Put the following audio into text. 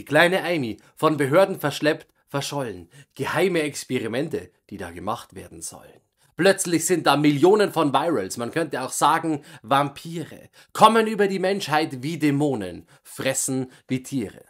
Die kleine Amy, von Behörden verschleppt, verschollen. Geheime Experimente, die da gemacht werden sollen. Plötzlich sind da Millionen von Virals, man könnte auch sagen Vampire, kommen über die Menschheit wie Dämonen, fressen wie Tiere.